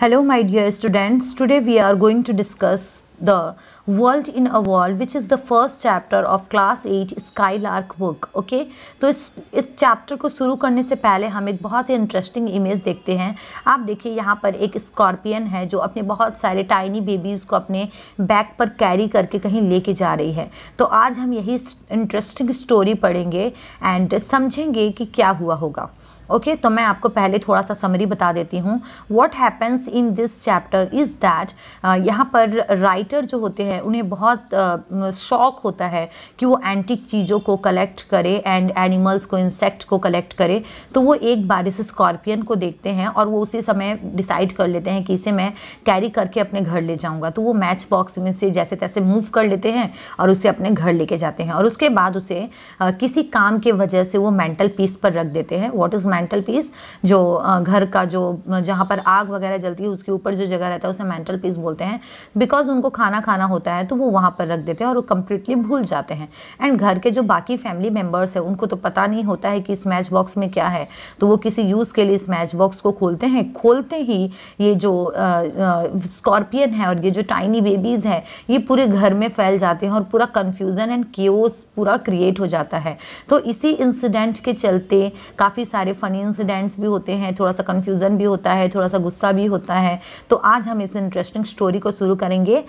Hello Hello dear students students, we are going to discuss the world in a world world is the first chapter of class eight Skylark book okay तो इस इस chapter को शुरू करने से पहले हम एक बहुत ही इंटरेस्टिंग इमेज देखते हैं आप देखिए यहाँ पर एक स्कॉर्पियन है जो अपने बहुत सारे टाइनी बेबीज़ को अपने बैक पर कैरी करके कहीं लेके जा रही है तो आज हम यही इंटरेस्टिंग स्टोरी पढ़ेंगे एंड समझेंगे कि क्या हुआ होगा ओके okay, तो मैं आपको पहले थोड़ा सा समरी बता देती हूँ what happens in this chapter is that यहाँ पर राइटर जो होते हैं उन्हें बहुत uh, शौक़ होता है कि वो एंटिक चीज़ों को कलेक्ट करे एंड एनिमल्स को इंसेक्ट को कलेक्ट करे तो वो एक बार इस स्कॉर्पियन को देखते हैं और वो उसी समय डिसाइड कर लेते हैं कि इसे मैं कैरी करके अपने घर ले जाऊँगा तो वो मैच बॉक्स में से जैसे तैसे मूव कर लेते हैं और उसे अपने घर लेके जाते हैं और उसके बाद उसे uh, किसी काम के वजह से वो मेंटल पीस पर रख देते हैं वॉट इज़ मेंटल पीस जो घर का जो जहाँ पर आग वगैरह जलती है उसके ऊपर जो जगह रहता है उसे मेंटल पीस बोलते हैं बिकॉज उनको खाना खाना होता है तो वो वहाँ पर रख देते हैं और वो कम्प्लीटली भूल जाते हैं एंड घर के जो बाकी फैमिली मेम्बर्स हैं उनको तो पता नहीं होता है कि इस मैच बॉक्स में क्या है तो वो किसी यूज़ के लिए इस मैच बॉक्स को खोलते हैं खोलते ही ये जो स्कॉर्पियन है और ये जो टाइनी बेबीज़ हैं ये पूरे घर में फैल जाते हैं और पूरा कन्फ्यूज़न एंड क्योस पूरा क्रिएट हो जाता है तो इसी इंसिडेंट के चलते काफ़ी सारे फ़नी इंसिडेंट्स भी होते हैं थोड़ा सा कन्फ्यूज़न भी होता है थोड़ा सा गुस्सा भी होता है तो आज हम इस इंटरेस्टिंग स्टोरी को शुरू करेंगे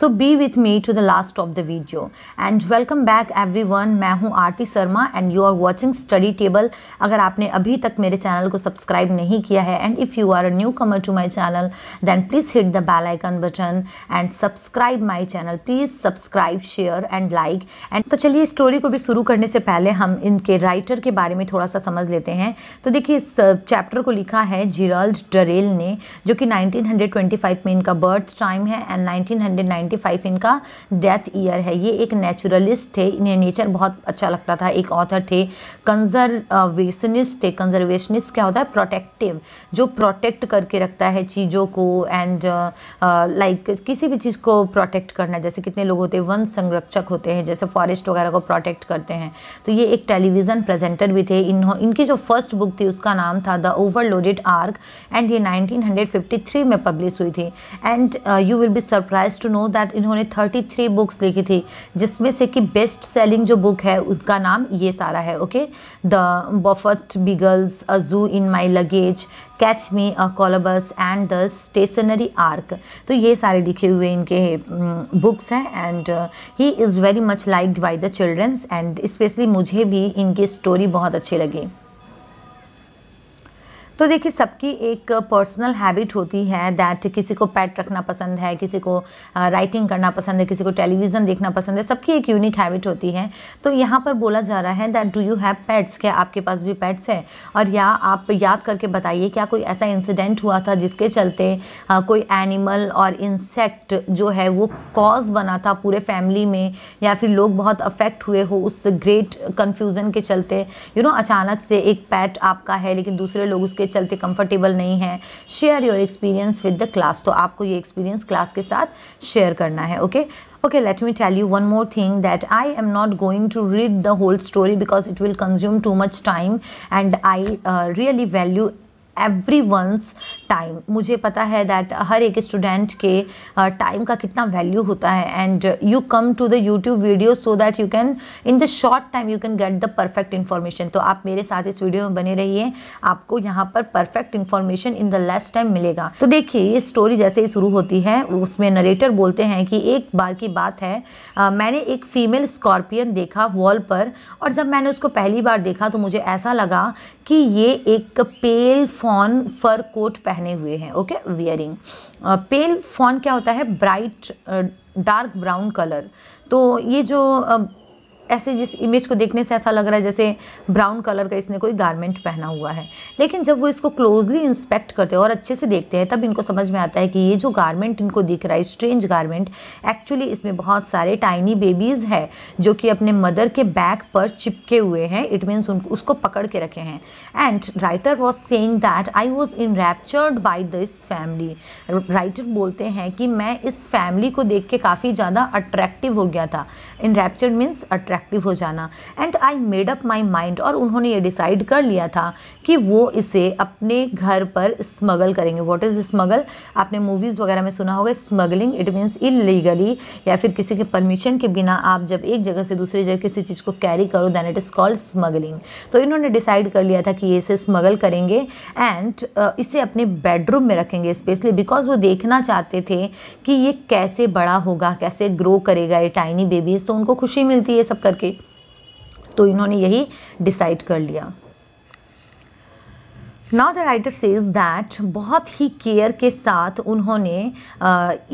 so be with me to the last of the video and welcome back everyone मैं हूँ Aarti Sharma and you are watching study table अगर आपने अभी तक मेरे चैनल को सब्सक्राइब नहीं किया है and if you are a newcomer to my channel then please hit the bell icon button and subscribe my channel please subscribe share and like and तो चलिए स्टोरी को भी शुरू करने से पहले हम इनके राइटर के बारे में थोड़ा सा समझ लेते हैं तो देखिए इस चैप्टर को लिखा है जिराल्ड डरेल ने जो कि नाइनटीन हंड्रेड ट्वेंटी फाइव में इनका बर्थ टाइम है एंड नाइनटीन हंड्रेड 1995 इनका डेथ ईयर है ये एक नेचुरलिस्ट थे इन्हें नेचर बहुत अच्छा लगता था एक ऑथर थे कंजर्वेशनिस्ट थे कंजर्वेशनिस्ट क्या होता है प्रोटेक्टिव जो प्रोटेक्ट करके रखता है चीज़ों को and like uh, uh, like, किसी भी चीज़ को प्रोटेक्ट करना जैसे कितने लोग होते हैं वन संरक्षक होते हैं जैसे फॉरेस्ट वगैरह को प्रोटेक्ट करते हैं तो ये एक टेलीविज़न प्रेजेंटर भी थे इन्हों इनकी जो फर्स्ट बुक थी उसका नाम था द ओवरलोडेड आर्क एंड ये 1953 में पब्लिश हुई थी and you will be surprise to know know that इन्होंने 33 बुक्स लिखी थी जिसमें से कि बेस्ट सेलिंग जो बुक है उसका नाम ये सारा है okay the Bafut beagles a zoo in my luggage catch me a colobus and the stationary ark तो ये सारे लिखे हुए इनके बुक्स हैं and he is very much liked by the childrens and specially मुझे भी इनकी स्टोरी बहुत अच्छी लगी तो देखिए सबकी एक पर्सनल हैबिट होती है दैट किसी को पैट रखना पसंद है किसी को राइटिंग करना पसंद है किसी को टेलीविज़न देखना पसंद है सबकी एक यूनिक हैबिट होती है तो यहाँ पर बोला जा रहा है that do you have pets क्या आपके पास भी पैट्स हैं और या आप याद करके बताइए क्या कोई ऐसा इंसिडेंट हुआ था जिसके चलते आ, कोई एनिमल और इंसेक्ट जो है वो कॉज बना था पूरे फैमिली में या फिर लोग बहुत अफेक्ट हुए हो उस ग्रेट कन्फ्यूज़न के चलते यू you नो know, अचानक से एक पैट आपका है लेकिन दूसरे लोग उसके चलते कंफर्टेबल नहीं है share your experience with the class तो आपको ये एक्सपीरियंस क्लास के साथ शेयर करना है okay okay let me tell you one more thing that I am not going to read the whole story because it will consume too much time and I really value every one's time मुझे पता है that हर एक student के time का कितना value होता है and you come to the YouTube video so that you can in the short time you can get the perfect information तो आप मेरे साथ इस वीडियो में बने रहिए आपको यहाँ पर perfect information in the less time मिलेगा तो देखिए ये स्टोरी जैसे ही शुरू होती है उसमें नरेटर बोलते हैं कि एक बार की बात है आ, मैंने एक फ़ीमेल स्कॉर्पियन देखा वॉल पर और जब मैंने उसको पहली बार देखा तो मुझे ऐसा लगा कि ये एक पेल फॉन फर कोट पहन पहने हुए हैं ओके वियरिंग पेल फॉन क्या होता है ब्राइट डार्क ब्राउन कलर तो ये जो ऐसे जिस इमेज को देखने से ऐसा लग रहा है जैसे ब्राउन कलर का इसने कोई गारमेंट पहना हुआ है लेकिन जब वो इसको क्लोजली इंस्पेक्ट करते हैं और अच्छे से देखते हैं तब इनको समझ में आता है कि ये जो गारमेंट इनको दिख रहा है स्ट्रेंज गारमेंट एक्चुअली इसमें बहुत सारे टाइनी बेबीज़ है जो कि अपने मदर के बैक पर चिपके हुए हैं इट मीन्स उनको उसको पकड़ के रखे हैं and writer was saying that I was enraptured by this family writer बोलते हैं कि मैं इस फैमिली को देख के काफ़ी ज़्यादा अट्रैक्टिव हो गया था enraptured means attract attractive हो जाना and I made up my mind और उन्होंने ये डिसाइड कर लिया था कि वो इसे अपने घर पर स्मगल करेंगे वॉट इज़ स्मगल आपने मूवीज़ वगैरह में सुना होगा स्मगलिंग इट मीन्स इलीगली या फिर किसी के परमिशन के बिना आप जब एक जगह से दूसरी जगह किसी चीज़ को कैरी करो then it is called smuggling तो इन्होंने डिसाइड कर लिया था कि ये इसे स्मगल करेंगे एंड इसे अपने बेडरूम में रखेंगे स्पेशली बिकॉज वो देखना चाहते थे कि ये कैसे बड़ा होगा कैसे ग्रो करेगा ये टाइनी बेबीज़ तो उनको खुशी मिलती है सब करके तो इन्होंने यही डिसाइड कर लिया now the writer says that बहुत ही केयर के साथ उन्होंने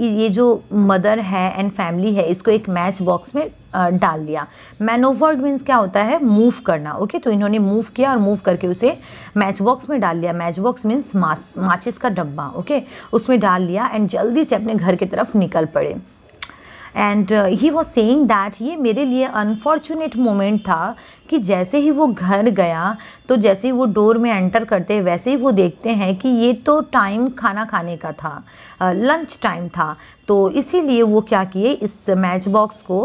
ये जो मदर है एंड फैमिली है इसको एक मैच बॉक्स तो में डाल दिया मैनोवर्ड मीन्स क्या होता है मूव करना ओके तो इन्होंने मूव किया और मूव करके उसे मैच बॉक्स में डाल लिया मैच बॉक्स मीन्स माचिस का डब्बा ओके उसमें डाल लिया एंड जल्दी से अपने घर की तरफ निकल पड़े and he was saying that ये मेरे लिए अनफॉर्चुनेट मोमेंट था कि जैसे ही वो घर गया तो जैसे ही वो डोर में एंटर करते वैसे ही वो देखते हैं कि ये तो टाइम खाना खाने का था लंच टाइम था तो इसीलिए वो क्या किए इस मैच बॉक्स को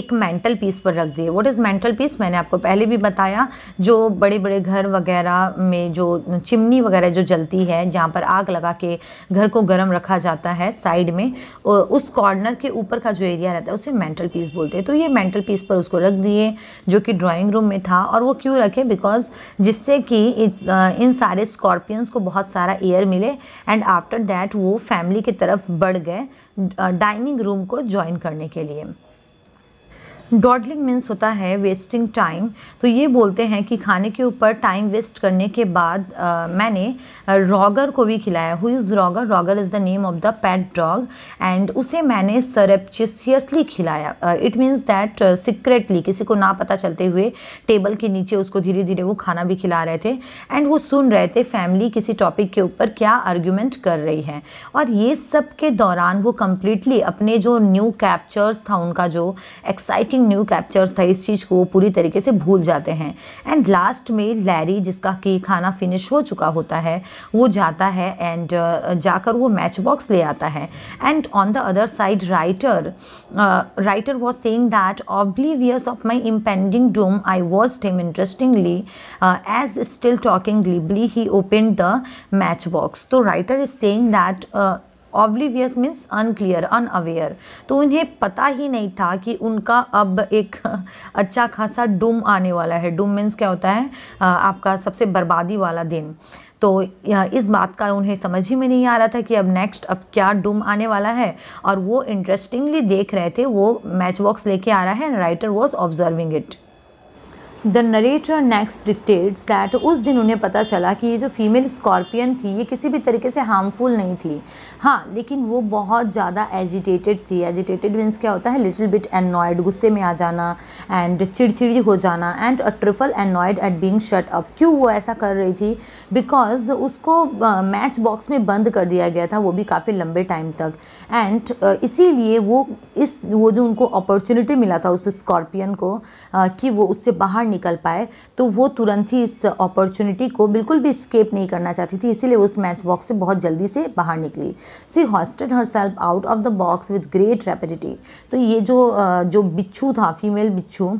एक मेंटल पीस पर रख दिए व्हाट इज़ मेंटल पीस मैंने आपको पहले भी बताया जो बड़े बड़े घर वगैरह में जो चिमनी वगैरह जो जलती है जहाँ पर आग लगा के घर को गर्म रखा जाता है साइड में उस कॉर्नर के ऊपर का जो एरिया रहता है उसे मेंटल पीस बोलते हैं तो ये मेंटल पीस पर उसको रख दिए जो कि ड्राइंग रूम रूम में था और वो क्यों रखे बिकॉज जिससे कि इन सारे स्कॉर्पियंस को बहुत सारा एयर मिले एंड आफ्टर दैट वो फैमिली की तरफ बढ़ गए डाइनिंग रूम को ज्वाइन करने के लिए डॉडलिंग मीन्स होता है वेस्टिंग टाइम तो ये बोलते हैं कि खाने के ऊपर टाइम वेस्ट करने के बाद आ, मैंने रॉगर को भी खिलाया who is Roger Roger is the name of the pet dog and उसे मैंने सरपचियसली खिलाया इट मीन्स दैट सीक्रेटली किसी को ना पता चलते हुए टेबल के नीचे उसको धीरे धीरे वो खाना भी खिला रहे थे एंड वो सुन रहे थे फैमिली किसी टॉपिक के ऊपर क्या आर्ग्यूमेंट कर रही है और ये सब के दौरान वो कम्प्लीटली अपने जो न्यू कैप्चर्स था उनका जो एक्साइटिंग नथिंग न्यू कैप्चर्स था इस चीज़ को वो पूरी तरीके से भूल जाते हैं एंड लास्ट में लैरी जिसका कि खाना फिनिश हो चुका होता है वो जाता है एंड uh, जाकर वो मैच बॉक्स ले आता है and on the other side writer writer was saying that oblivious of my impending doom I was him interestingly as still talking glibly he open the match box तो writer is saying that oblivious means unclear unaware तो उन्हें पता ही नहीं था कि उनका अब एक अच्छा खासा डूम आने वाला है डूम मीन्स क्या होता है आपका सबसे बर्बादी वाला दिन तो इस बात का उन्हें समझ ही में नहीं आ रहा था कि अब नेक्स्ट अब क्या डूम आने वाला है और वो इंटरेस्टिंगली देख रहे थे वो मैच बॉक्स लेके आ रहा है writer was observing it the narrator next dictates that उस दिन उन्हें पता चला कि ये जो फीमेल स्कॉर्पियन थी ये किसी भी तरीके से हार्मफुल नहीं थी हाँ लेकिन वो बहुत ज़्यादा एजिटेटेड थी एजिटेटेड मीन्स क्या होता है लिटिल बिट एनॉयड गुस्से में आ जाना एंड चिड़चिड़ी हो जाना and a trifle annoyed at being shut up क्यों वो ऐसा कर रही थी बिकॉज उसको मैच uh, बॉक्स में बंद कर दिया गया था वो भी काफ़ी लंबे टाइम तक एंड uh, इसीलिए वो इस वो जो उनको अपॉर्चुनिटी मिला था उस स्कॉर्पियन को uh, कि वो उससे बाहर निकल पाए तो वो तुरंत ही इस अपॉर्चुनिटी को बिल्कुल भी स्केप नहीं करना चाहती थी इसीलिए उस मैच बॉक्स से बहुत जल्दी से बाहर निकली she hoisted herself out of the box with great rapidity तो ये जो जो बिच्छू था फीमेल बिच्छू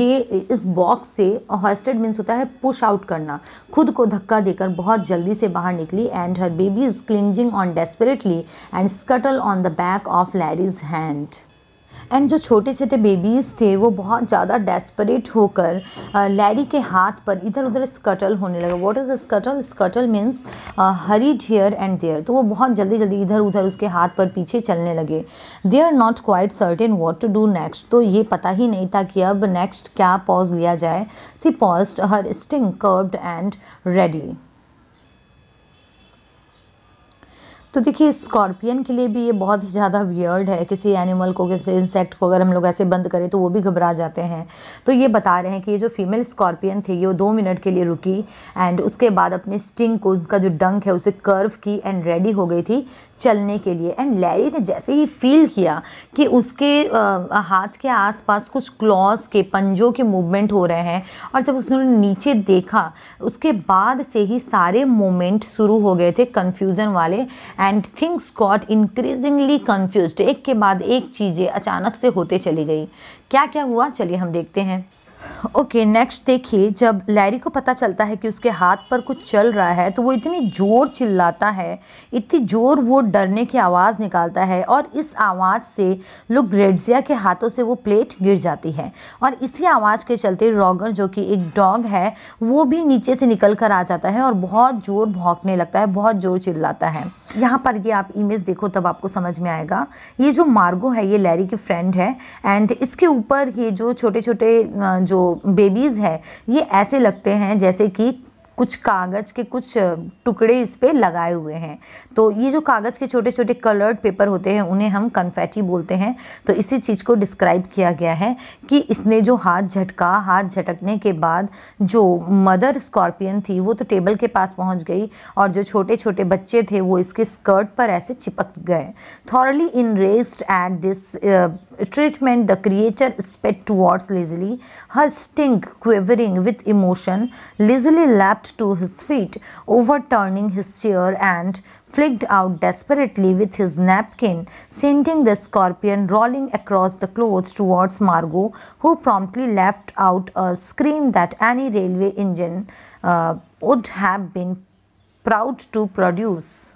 ये इस बॉक्स से हॉस्टेड मीन्स होता है पुश आउट करना खुद को धक्का देकर बहुत जल्दी से बाहर निकली and her baby is clinging on desperately and scuttle on the back of Larry's hand and जो छोटे छोटे बेबीज़ थे वो बहुत ज़्यादा डेस्परेट होकर लैरी के हाथ पर इधर उधर स्कटल होने लगा what is scuttle scuttle means hurry here and there तो वो बहुत जल्दी जल्दी इधर उधर उसके हाथ पर पीछे चलने लगे they are not quite certain what to do next तो ये पता ही नहीं था कि अब नेक्स्ट क्या पॉज लिया जाए she pause her sting curved and ready तो देखिए स्कॉर्पियन के लिए भी ये बहुत ही ज़्यादा वियर्ड है किसी एनिमल को किसी इंसेक्ट को अगर हम लोग ऐसे बंद करें तो वो भी घबरा जाते हैं तो ये बता रहे हैं कि ये जो फीमेल स्कॉर्पियन थी ये दो मिनट के लिए रुकी एंड उसके बाद अपने स्टिंग को उनका जो डंक है उसे कर्व की एंड रेडी हो गई थी चलने के लिए एंड लैरी ने जैसे ही फील किया कि उसके आ, हाथ के आसपास कुछ क्लॉज के पंजों के मूवमेंट हो रहे हैं और जब उसने नीचे देखा उसके बाद से ही सारे मोमेंट शुरू हो गए थे कन्फ्यूज़न वाले and things got increasingly confuse एक के बाद एक चीज़ें अचानक से होते चली गई क्या क्या हुआ चलिए हम देखते हैं ओके okay, नेक्स्ट देखिए जब लैरी को पता चलता है कि उसके हाथ पर कुछ चल रहा है तो वो इतनी ज़ोर चिल्लाता है इतनी ज़ोर वो डरने की आवाज़ निकालता है और इस आवाज़ से लोग ग्रेडजिया के हाथों से वो प्लेट गिर जाती है और इसी आवाज़ के चलते रॉगर जो कि एक डॉग है वो भी नीचे से निकल कर आ जाता है और बहुत ज़ोर भोंकने लगता है बहुत ज़ोर चिल्लाता है यहाँ पर ये आप इमेज देखो तब आपको समझ में आएगा ये जो मार्गो है ये लैरी की फ्रेंड है एंड इसके ऊपर ये जो छोटे छोटे जो बेबीज़ है ये ऐसे लगते हैं जैसे कि कुछ कागज़ के कुछ टुकड़े इस पर लगाए हुए हैं तो ये जो कागज़ के छोटे छोटे कलर्ड पेपर होते हैं उन्हें हम कन्फेटी बोलते हैं तो इसी चीज़ को डिस्क्राइब किया गया है कि इसने जो हाथ झटका हाथ झटकने के बाद जो मदर स्कॉर्पियन थी वो तो टेबल के पास पहुँच गई और जो छोटे छोटे बच्चे थे वो इसके स्कर्ट पर ऐसे चिपक गए thoroughly incensed at this treatment the creature sped towards Leslie her sting quivering with emotion Leslie leapt leapt to his feet, overturning his chair and flicked out desperately with his napkin, sending the scorpion rolling across the clothes towards Margot, who promptly left out a scream that any railway engine uh, would have been proud to produce.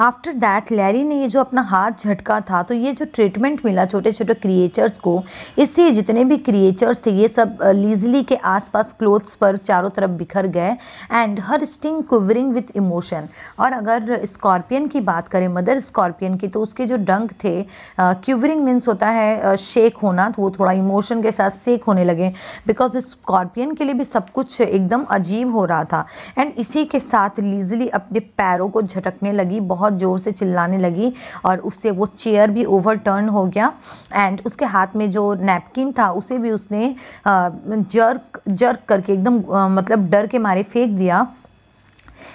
After that Larry ने ये जो अपना हाथ झटका था तो ये जो ट्रीटमेंट मिला छोटे छोटे क्रिएचर्स को इससे जितने भी क्रिएचर्स थे ये सब लीजली के आसपास क्लोथ्स पर चारों तरफ बिखर गए and her sting quivering with emotion और अगर स्कॉर्पियन की बात करें मदर स्कॉर्पियन की तो उसके जो डंक थे क्यूवरिंग मीन्स होता है शेक होना तो वो थोड़ा इमोशन के साथ सेक होने लगे बिकॉज स्कॉर्पियन के लिए भी सब कुछ एकदम अजीब हो रहा था एंड इसी के साथ लीजली अपने पैरों को झटकने लगी बहुत बहुत ज़ोर से चिल्लाने लगी और उससे वो चेयर भी ओवर टर्न हो गया एंड उसके हाथ में जो नैपकिन था उसे भी उसने जर्क जर्क करके एकदम मतलब डर के मारे फेंक दिया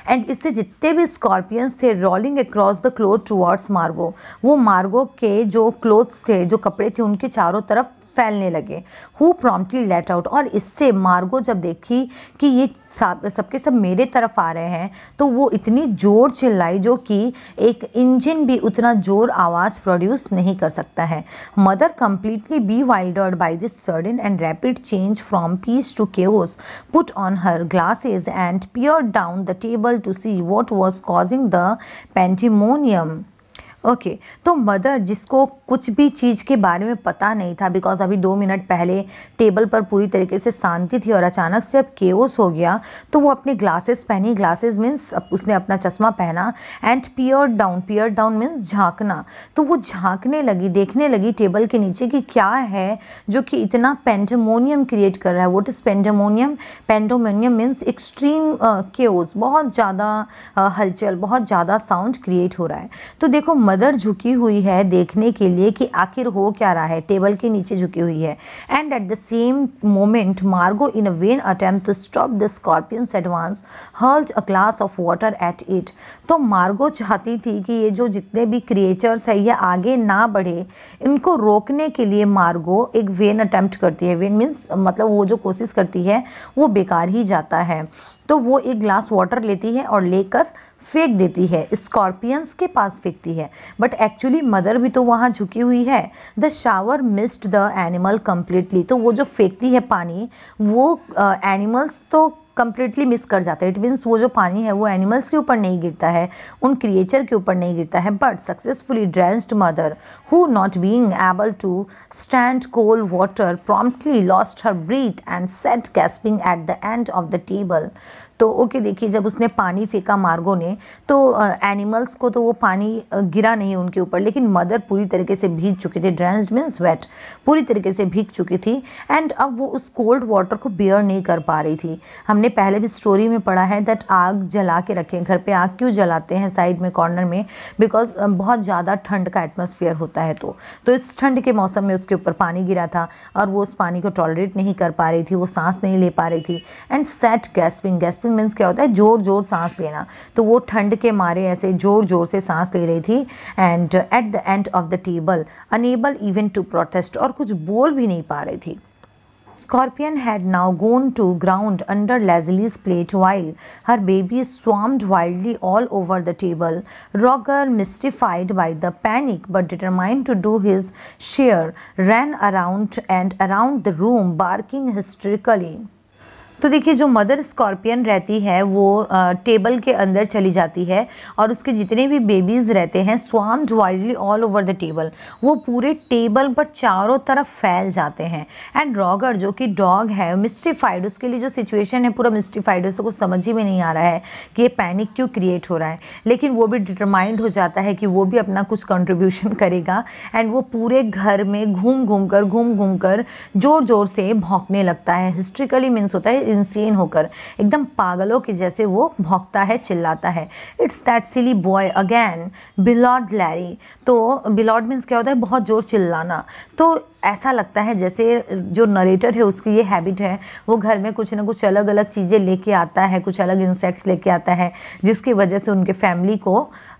एंड इससे जितने भी स्कॉर्पियंस थे rolling across the cloth towards Margo वो मार्गो के जो क्लोथ्स थे जो कपड़े थे उनके चारों तरफ फैलने लगे हु प्रॉम्प्टली लेट आउट और इससे मार्गो जब देखी कि ये सबके सब मेरे तरफ आ रहे हैं तो वो इतनी ज़ोर चिल्लाई जो कि एक इंजन भी उतना ज़ोर आवाज़ प्रोड्यूस नहीं कर सकता है mother completely bewildered by this sudden and rapid change from peace to chaos put on her glasses and peered down the table to see what was causing the pandemonium okay okay, तो mother जिसको कुछ भी चीज़ के बारे में पता नहीं था बिकॉज अभी दो मिनट पहले टेबल पर पूरी तरीके से शांति थी और अचानक से अब केओस हो गया तो वो अपने ग्लासेस पहनी ग्लासेस मीन्स उसने अपना चश्मा पहना and peer down peer down means झांकना तो वो झांकने लगी देखने लगी टेबल के नीचे कि क्या है जो कि इतना पेंडमोनियम क्रिएट कर रहा है what is pandemonium pandemonium means extreme chaos बहुत ज़्यादा uh, हलचल बहुत ज़्यादा साउंड क्रिएट हो रहा है तो देखो मदर झुकी हुई है देखने के लिए कि आखिर हो क्या रहा है टेबल के नीचे झुकी हुई है and at the same moment Margo in a vain attempt to stop the scorpion's advance hurls a glass of water at it तो मार्गो चाहती थी कि ये जो जितने भी क्रिएचर्स है ये आगे ना बढ़े इनको रोकने के लिए मार्गो एक वेन अटैम्प्ट करती है वेन मीन्स मतलब वो जो कोशिश करती है वो बेकार ही जाता है तो वो एक ग्लास वाटर लेती है और लेकर फेंक देती है स्कॉर्पियंस के पास फेंकती है बट एक्चुअली मदर भी तो वहाँ झुकी हुई है the shower missed the animal completely तो वो जो फेंकती है पानी वो एनिमल्स uh, तो कम्प्लीटली मिस कर जाता है इट मीन्स वो जो पानी है वो एनिमल्स के ऊपर नहीं गिरता है उन क्रिएचर के ऊपर नहीं गिरता है but successfully drenched mother who not being able to stand cold water promptly lost her breath and sat gasping at the end of the table तो ओके देखिए जब उसने पानी फेंका मार्गो ने तो एनिमल्स को तो वो पानी गिरा नहीं उनके ऊपर लेकिन मदर पूरी तरीके से भीग चुके थे ड्रेंस्ड मीन्स वेट पूरी तरीके से भीग चुकी थी एंड अब वो उस कोल्ड वाटर को बियर नहीं कर पा रही थी हमने पहले भी स्टोरी में पढ़ा है दैट आग जला के रखें घर पर आग क्यों जलाते हैं साइड में कॉर्नर में बिकॉज बहुत ज़्यादा ठंड का एटमोसफियर होता है तो तो इस ठंड के मौसम में उसके ऊपर पानी गिरा था और वो उस पानी को टॉलरेट नहीं कर पा रही थी वो सांस नहीं ले पा रही थी and sat gasping gasping gasping means क्या होता है जोर जोर सांस लेना तो वो ठंड के मारे ऐसे जोर जोर से सांस ले रही थी and at the end of the table unable even to protest और कुछ बोल भी नहीं पा रही थी scorpion had now gone to ground under Leslie's plate while her baby swarmed wildly all over the table Roger mystified by the panic but determined to do his share ran around and around the room barking hysterically तो देखिए जो mother scorpion रहती है वो आ, table के अंदर चली जाती है और उसके जितने भी बेबीज़ रहते हैं swarm wildly all over the table वो पूरे टेबल पर चारों तरफ फैल जाते हैं एंड रॉगर जो कि डॉग है मिस्ट्रीफाइड उसके लिए जो सिचुएशन है पूरा मिस्ट्रीफाइड है उसको समझ ही में नहीं आ रहा है कि ये पैनिक क्यों क्रिएट हो रहा है लेकिन वो भी डिटरमाइंड हो जाता है कि वो भी अपना कुछ कंट्रीब्यूशन करेगा एंड वो पूरे घर में घूम घूम कर घूम घूम कर ज़ोर ज़ोर से भोंकने लगता है हिस्ट्रिकली मीन्स होता है इंसेन होकर एकदम पागलों के जैसे वो भौंकता है चिल्लाता है it's that silly boy again bellowed Larry तो बिलॉड मीन्स क्या होता है बहुत ज़ोर चिल्लाना तो ऐसा लगता है जैसे जो नरेटर है उसकी ये हैबिट है वो घर में कुछ ना कुछ अलग अलग चीज़ें लेके आता है कुछ अलग इंसेक्ट्स लेके आता है जिसकी वजह से उनके फैमिली को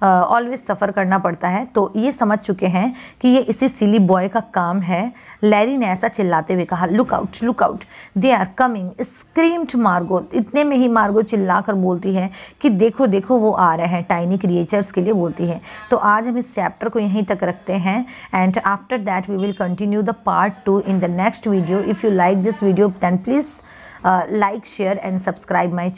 ऑलवेज सफ़र करना पड़ता है तो ये समझ चुके हैं कि ये इसी सिली बॉय का काम है लैरी ने ऐसा चिल्लाते हुए कहा look out look out they are coming screamed Margo इतने में ही मार्गो चिल्लाकर बोलती है कि देखो देखो वो आ रहे हैं टाइनी क्रिएचर्स के लिए बोलती है तो आज हम इस चैप्टर को यहीं तक रखते हैं and after that we will continue the part two in the next video if you like this video then please like share and subscribe my